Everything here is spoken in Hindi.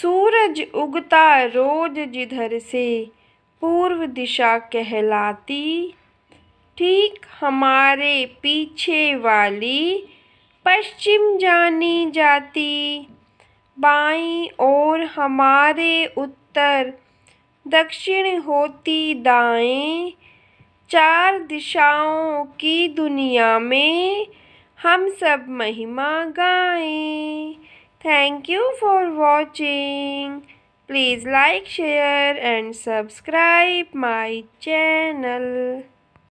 सूरज उगता रोज जिधर से पूर्व दिशा कहलाती ठीक हमारे पीछे वाली पश्चिम जानी जाती बाई ओर हमारे उत्तर दक्षिण होती दाएं चार दिशाओं की दुनिया में हम सब महिमा गाएं Thank you for watching. Please like, share and subscribe my channel.